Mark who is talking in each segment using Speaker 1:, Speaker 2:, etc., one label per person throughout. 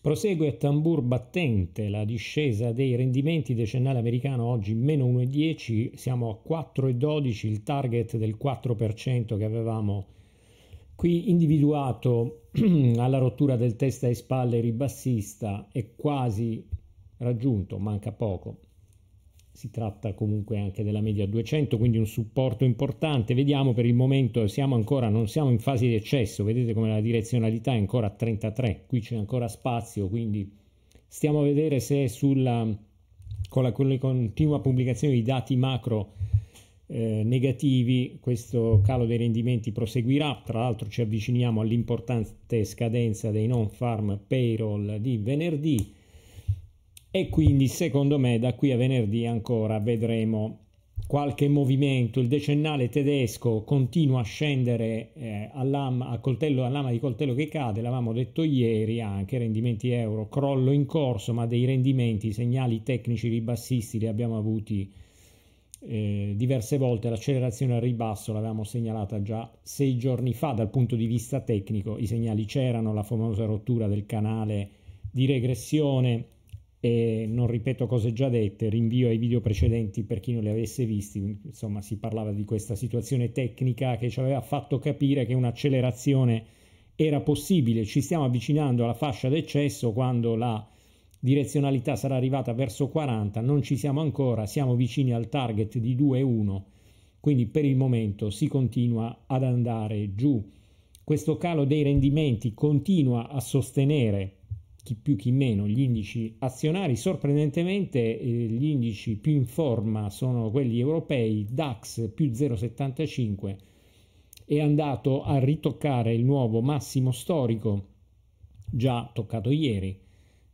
Speaker 1: Prosegue a tambur battente la discesa dei rendimenti decennale americano, oggi meno 1,10, siamo a 4,12, il target del 4% che avevamo qui individuato alla rottura del testa e spalle ribassista è quasi raggiunto, manca poco si tratta comunque anche della media 200, quindi un supporto importante. Vediamo per il momento, siamo ancora, non siamo in fase di eccesso, vedete come la direzionalità è ancora a 33, qui c'è ancora spazio, quindi stiamo a vedere se sulla, con, la, con le continua pubblicazione di dati macro eh, negativi questo calo dei rendimenti proseguirà, tra l'altro ci avviciniamo all'importante scadenza dei non farm payroll di venerdì e quindi secondo me da qui a venerdì ancora vedremo qualche movimento, il decennale tedesco continua a scendere eh, a, lama, a, coltello, a lama di coltello che cade, l'avevamo detto ieri anche, rendimenti euro, crollo in corso, ma dei rendimenti, segnali tecnici ribassisti li abbiamo avuti eh, diverse volte, l'accelerazione al ribasso l'avevamo segnalata già sei giorni fa dal punto di vista tecnico, i segnali c'erano, la famosa rottura del canale di regressione, e non ripeto cose già dette, rinvio ai video precedenti per chi non li avesse visti, insomma si parlava di questa situazione tecnica che ci aveva fatto capire che un'accelerazione era possibile, ci stiamo avvicinando alla fascia d'eccesso quando la direzionalità sarà arrivata verso 40, non ci siamo ancora, siamo vicini al target di 2,1, quindi per il momento si continua ad andare giù. Questo calo dei rendimenti continua a sostenere chi più chi meno gli indici azionari. Sorprendentemente eh, gli indici più in forma sono quelli europei, DAX più 0,75 è andato a ritoccare il nuovo massimo storico già toccato ieri,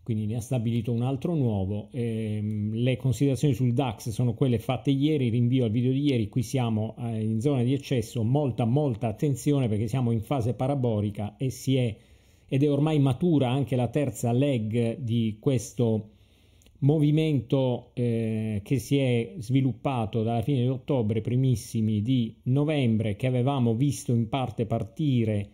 Speaker 1: quindi ne ha stabilito un altro nuovo. Eh, le considerazioni sul DAX sono quelle fatte ieri, rinvio al video di ieri, qui siamo eh, in zona di eccesso, molta molta attenzione perché siamo in fase parabolica e si è ed è ormai matura anche la terza leg di questo movimento eh, che si è sviluppato dalla fine di ottobre, primissimi di novembre, che avevamo visto in parte partire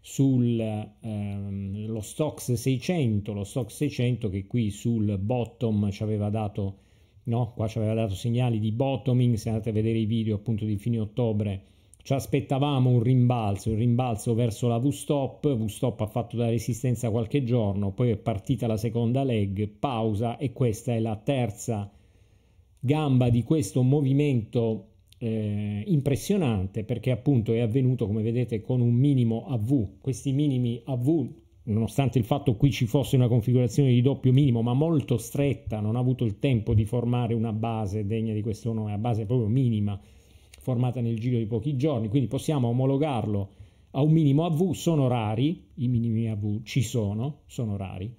Speaker 1: sullo ehm, Stox 600, lo Stox 600 che qui sul bottom ci aveva dato, no? Qua ci aveva dato segnali di bottoming, se andate a vedere i video appunto di fine ottobre ci aspettavamo un rimbalzo, un rimbalzo verso la V-stop, V-stop ha fatto da resistenza qualche giorno, poi è partita la seconda leg, pausa e questa è la terza gamba di questo movimento eh, impressionante perché appunto è avvenuto come vedete con un minimo a V, Questi minimi a V nonostante il fatto qui ci fosse una configurazione di doppio minimo ma molto stretta, non ha avuto il tempo di formare una base degna di questo nome, una base proprio minima formata nel giro di pochi giorni, quindi possiamo omologarlo a un minimo AV, sono rari, i minimi AV ci sono, sono rari,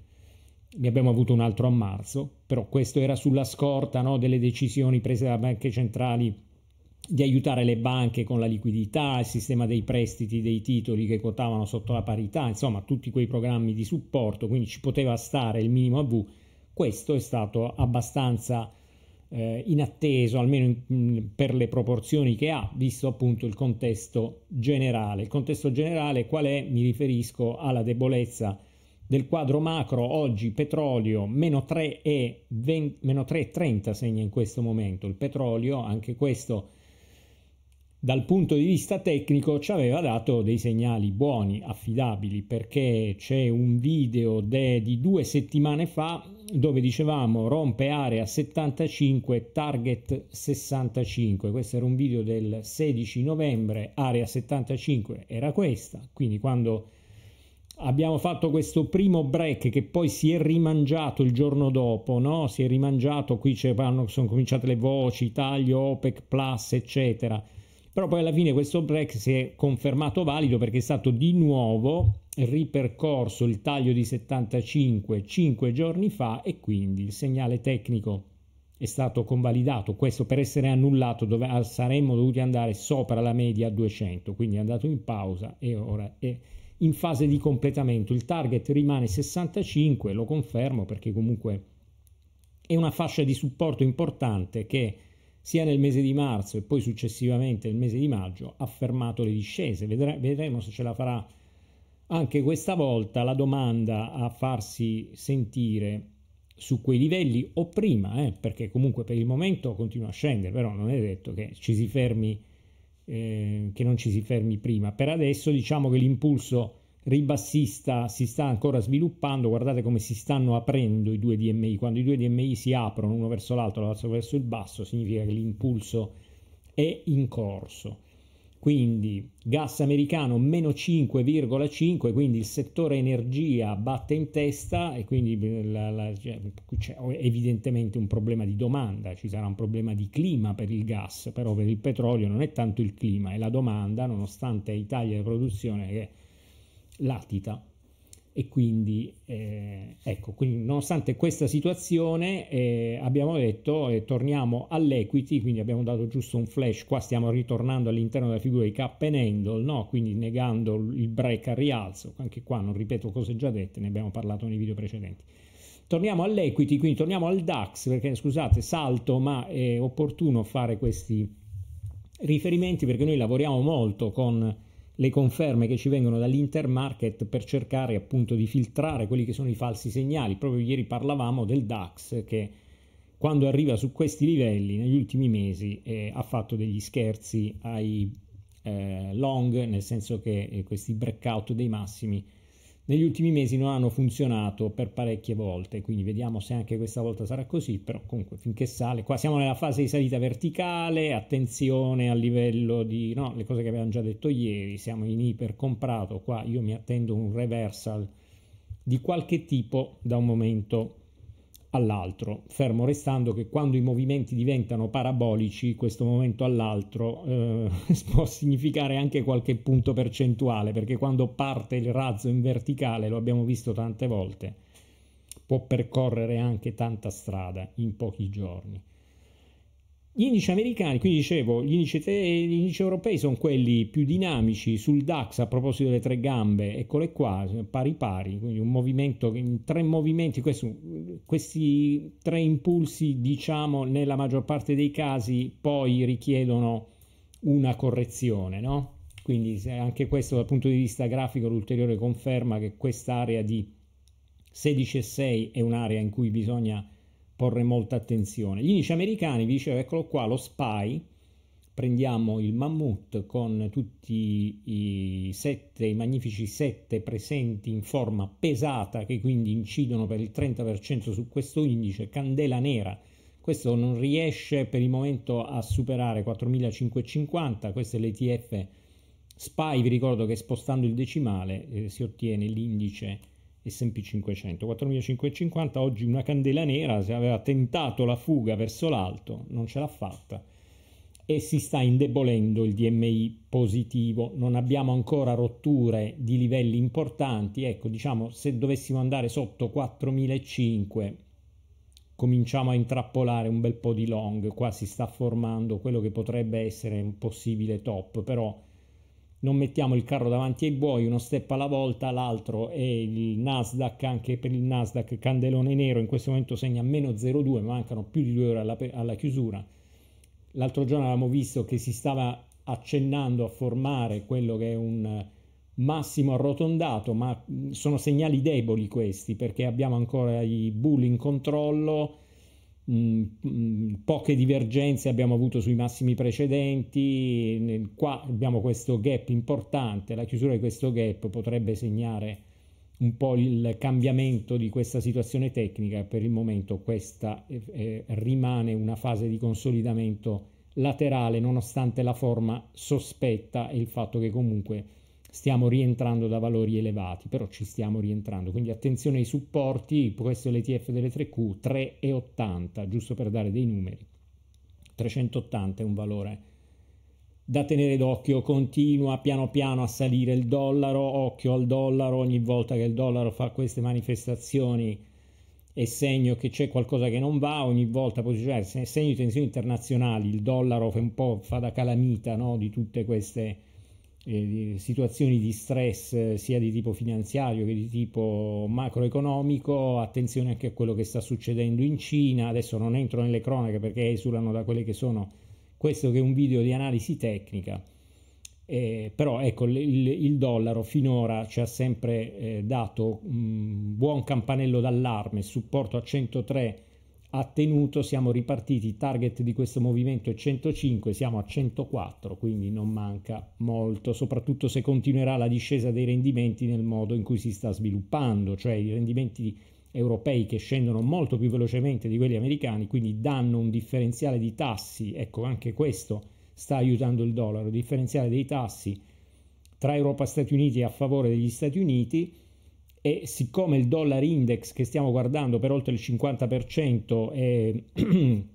Speaker 1: ne abbiamo avuto un altro a marzo, però questo era sulla scorta no, delle decisioni prese da banche centrali di aiutare le banche con la liquidità, il sistema dei prestiti dei titoli che quotavano sotto la parità, insomma tutti quei programmi di supporto, quindi ci poteva stare il minimo AV, questo è stato abbastanza eh, inatteso, almeno in, per le proporzioni che ha, visto appunto il contesto generale. Il contesto generale qual è? Mi riferisco alla debolezza del quadro macro, oggi petrolio meno 3,30 segna in questo momento, il petrolio anche questo dal punto di vista tecnico ci aveva dato dei segnali buoni, affidabili, perché c'è un video de, di due settimane fa dove dicevamo rompe area 75, target 65. Questo era un video del 16 novembre, area 75 era questa, quindi quando abbiamo fatto questo primo break che poi si è rimangiato il giorno dopo, no? Si è rimangiato, qui sono cominciate le voci, taglio, OPEC Plus, eccetera però poi alla fine questo break si è confermato valido perché è stato di nuovo ripercorso il taglio di 75 5 giorni fa e quindi il segnale tecnico è stato convalidato questo per essere annullato dove ah, saremmo dovuti andare sopra la media 200 quindi è andato in pausa e ora è in fase di completamento il target rimane 65 lo confermo perché comunque è una fascia di supporto importante che sia nel mese di marzo e poi successivamente nel mese di maggio ha fermato le discese. Vedre- vedremo se ce la farà anche questa volta la domanda a farsi sentire su quei livelli o prima, eh, perché comunque per il momento continua a scendere, però non è detto che ci si fermi, eh, che non ci si fermi prima. Per adesso diciamo che l'impulso ribassista si sta ancora sviluppando, guardate come si stanno aprendo i due DMI, quando i due DMI si aprono uno verso l'altro, l'altro verso il basso, significa che l'impulso è in corso. Quindi gas americano meno 5,5, quindi il settore energia batte in testa e quindi eh, la, la, cioè, c'è evidentemente un problema di domanda, ci sarà un problema di clima per il gas, però per il petrolio non è tanto il clima, è la domanda, nonostante i tagli di produzione che latita e quindi eh, ecco quindi nonostante questa situazione eh, abbiamo detto eh, torniamo all'equity quindi abbiamo dato giusto un flash qua stiamo ritornando all'interno della figura di cap and handle no quindi negando il break al rialzo anche qua non ripeto cose già dette ne abbiamo parlato nei video precedenti torniamo all'equity quindi torniamo al DAX perché scusate salto ma è opportuno fare questi riferimenti perché noi lavoriamo molto con le conferme che ci vengono dall'intermarket per cercare appunto di filtrare quelli che sono i falsi segnali. Proprio ieri parlavamo del DAX che quando arriva su questi livelli negli ultimi mesi eh, ha fatto degli scherzi ai eh, long, nel senso che eh, questi breakout dei massimi negli ultimi mesi non hanno funzionato per parecchie volte, quindi vediamo se anche questa volta sarà così, però comunque finché sale, qua siamo nella fase di salita verticale, attenzione a livello di, no, le cose che avevamo già detto ieri, siamo in iper comprato, qua io mi attendo un reversal di qualche tipo da un momento all'altro, fermo restando che quando i movimenti diventano parabolici, questo momento all'altro eh, può significare anche qualche punto percentuale, perché quando parte il razzo in verticale, lo abbiamo visto tante volte, può percorrere anche tanta strada in pochi giorni. Gli indici americani, quindi dicevo, gli indici, gli indici, europei sono quelli più dinamici sul DAX a proposito delle tre gambe, eccole qua, pari pari, quindi un movimento, tre movimenti, questi, questi tre impulsi diciamo nella maggior parte dei casi poi richiedono una correzione, no? Quindi anche questo dal punto di vista grafico l'ulteriore conferma che quest'area di 16,6 è un'area in cui bisogna porre molta attenzione. Gli indici americani, vi dicevo, eccolo qua, lo SPY, prendiamo il mammut con tutti i sette, i magnifici sette presenti in forma pesata che quindi incidono per il 30% su questo indice, candela nera, questo non riesce per il momento a superare 4550, questo è l'ETF SPY, vi ricordo che spostando il decimale eh, si ottiene l'indice SP500. 4.550 oggi una candela nera, se aveva tentato la fuga verso l'alto, non ce l'ha fatta e si sta indebolendo il DMI positivo, non abbiamo ancora rotture di livelli importanti, ecco diciamo se dovessimo andare sotto 4.500 cominciamo a intrappolare un bel po' di long, qua si sta formando quello che potrebbe essere un possibile top, però non mettiamo il carro davanti ai buoi, uno step alla volta, l'altro è il Nasdaq, anche per il Nasdaq candelone nero, in questo momento segna meno 0,2, mancano più di due ore alla, alla chiusura. L'altro giorno avevamo visto che si stava accennando a formare quello che è un massimo arrotondato, ma sono segnali deboli questi, perché abbiamo ancora i bull in controllo, mh, mm, mh, mm, poche divergenze abbiamo avuto sui massimi precedenti, nel, qua abbiamo questo gap importante, la chiusura di questo gap potrebbe segnare un po' il cambiamento di questa situazione tecnica, per il momento questa eh, eh rimane una fase di consolidamento laterale nonostante la forma sospetta e il fatto che comunque stiamo rientrando da valori elevati, però ci stiamo rientrando. Quindi attenzione ai supporti, questo è l'ETF delle 3Q, 3,80, giusto per dare dei numeri. 380 è un valore da tenere d'occhio, continua piano piano a salire il dollaro, occhio al dollaro, ogni volta che il dollaro fa queste manifestazioni è segno che c'è qualcosa che non va, ogni volta posizionare, eh, segno di tensioni internazionali, il dollaro fa un po' fa da calamita no? di tutte queste eh, situazioni di stress eh, sia di tipo finanziario che di tipo macroeconomico, attenzione anche a quello che sta succedendo in Cina, adesso non entro nelle cronache perché esulano da quelle che sono questo che è un video di analisi tecnica, eh, però ecco il, il, dollaro finora ci ha sempre eh, dato un mm, buon campanello d'allarme, supporto a 103 ha tenuto, siamo ripartiti, il target di questo movimento è 105, siamo a 104, quindi non manca molto, soprattutto se continuerà la discesa dei rendimenti nel modo in cui si sta sviluppando, cioè i rendimenti europei che scendono molto più velocemente di quelli americani, quindi danno un differenziale di tassi, ecco anche questo sta aiutando il dollaro, il differenziale dei tassi tra Europa e Stati Uniti a favore degli Stati Uniti, e siccome il dollaro index che stiamo guardando per oltre il 50% è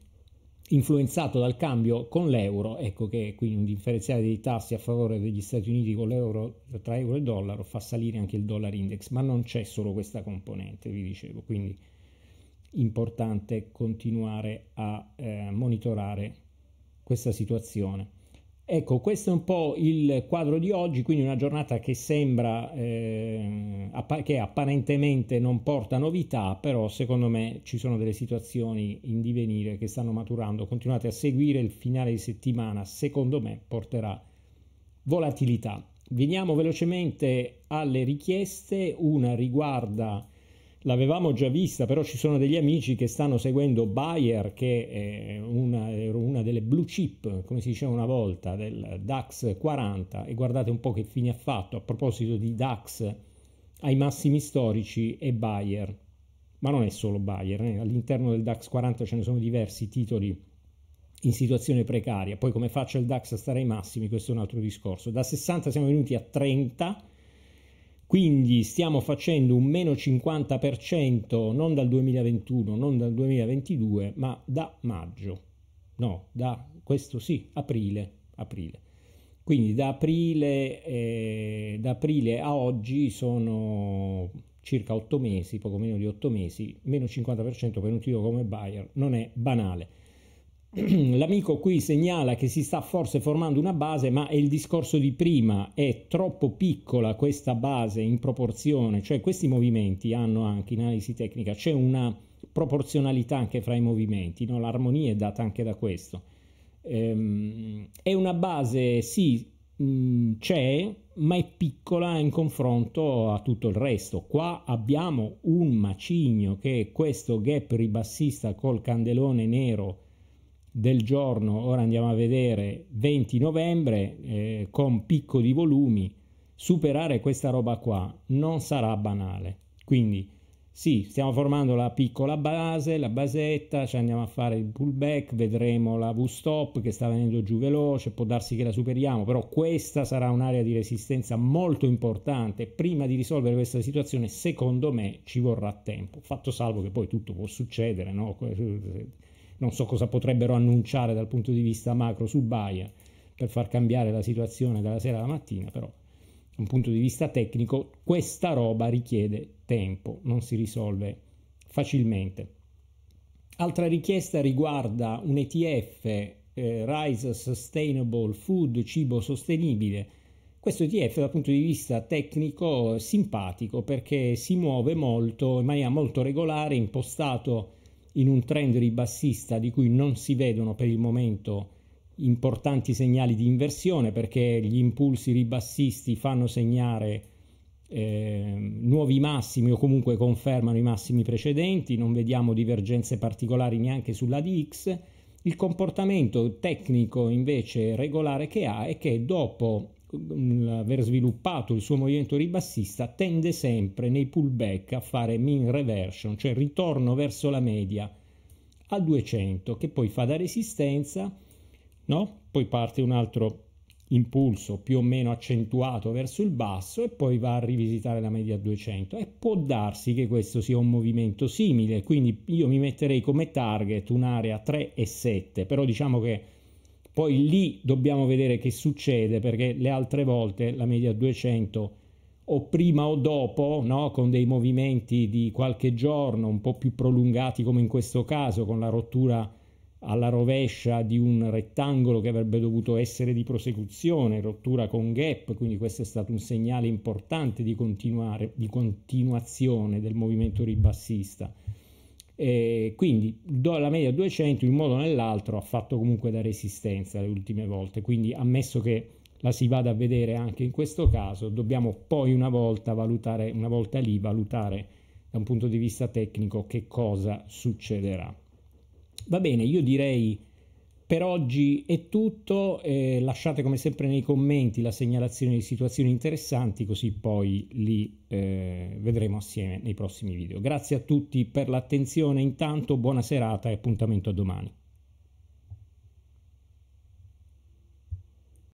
Speaker 1: influenzato dal cambio con l'euro, ecco che quindi un differenziale dei tassi a favore degli Stati Uniti con l'euro tra euro e dollaro fa salire anche il dollaro index, ma non c'è solo questa componente, vi dicevo, quindi importante continuare a eh, monitorare questa situazione. Ecco, questo è un po' il quadro di oggi, quindi una giornata che sembra eh, app che apparentemente non porta novità, però secondo me ci sono delle situazioni in divenire che stanno maturando. Continuate a seguire il finale di settimana, secondo me porterà volatilità. Veniamo velocemente alle richieste, una riguarda l'avevamo già vista, però ci sono degli amici che stanno seguendo Bayer, che è una, una delle blue chip, come si diceva una volta, del DAX 40, e guardate un po' che fine ha fatto a proposito di DAX ai massimi storici e Bayer. Ma non è solo Bayer, eh? all'interno del DAX 40 ce ne sono diversi titoli in situazione precaria, poi come faccia il DAX a stare ai massimi, questo è un altro discorso. Da 60 siamo venuti a 30 quindi stiamo facendo un meno 50% non dal 2021, non dal 2022, ma da maggio. No, da questo sì, aprile. aprile. Quindi da aprile, eh, da aprile a oggi sono circa 8 mesi, poco meno di 8 mesi, meno 50% per un titolo come Bayer non è banale. L'amico qui segnala che si sta forse formando una base, ma è il discorso di prima, è troppo piccola questa base in proporzione, cioè questi movimenti hanno anche in analisi tecnica, c'è una proporzionalità anche fra i movimenti, no? l'armonia è data anche da questo. Ehm, è una base, sì, mh, mm, c'è, ma è piccola in confronto a tutto il resto. Qua abbiamo un macigno che è questo gap ribassista col candelone nero del giorno, ora andiamo a vedere 20 novembre, eh, con picco di volumi, superare questa roba qua non sarà banale. Quindi sì, stiamo formando la piccola base, la basetta, ci andiamo a fare il pullback, vedremo la V-stop che sta venendo giù veloce, può darsi che la superiamo, però questa sarà un'area di resistenza molto importante. Prima di risolvere questa situazione, secondo me, ci vorrà tempo, fatto salvo che poi tutto può succedere, no? non so cosa potrebbero annunciare dal punto di vista macro su Baia per far cambiare la situazione dalla sera alla mattina, però da un punto di vista tecnico questa roba richiede tempo, non si risolve facilmente. Altra richiesta riguarda un ETF eh, Rise Sustainable Food, cibo sostenibile. Questo ETF dal punto di vista tecnico è simpatico perché si muove molto in maniera molto regolare, impostato in un trend ribassista di cui non si vedono per il momento importanti segnali di inversione perché gli impulsi ribassisti fanno segnare eh, nuovi massimi o comunque confermano i massimi precedenti, non vediamo divergenze particolari neanche sulla DX. Il comportamento tecnico invece regolare che ha è che dopo l'aver sviluppato il suo movimento ribassista tende sempre nei pullback a fare mean reversion, cioè ritorno verso la media a 200 che poi fa da resistenza, no? Poi parte un altro impulso più o meno accentuato verso il basso e poi va a rivisitare la media a 200 e può darsi che questo sia un movimento simile, quindi io mi metterei come target un'area 3 e 7, però diciamo che poi lì dobbiamo vedere che succede perché le altre volte la media 200 o prima o dopo, no? con dei movimenti di qualche giorno un po' più prolungati come in questo caso, con la rottura alla rovescia di un rettangolo che avrebbe dovuto essere di prosecuzione, rottura con gap, quindi questo è stato un segnale importante di, di continuazione del movimento ribassista eh, quindi la media 200 in un modo o nell'altro ha fatto comunque da resistenza le ultime volte, quindi ammesso che la si vada a vedere anche in questo caso, dobbiamo poi una volta valutare, una volta lì valutare da un punto di vista tecnico che cosa succederà. Va bene, io direi per oggi è tutto, eh, lasciate come sempre nei commenti la segnalazione di situazioni interessanti così poi li eh, vedremo assieme nei prossimi video. Grazie a tutti per l'attenzione, intanto buona serata e appuntamento a domani.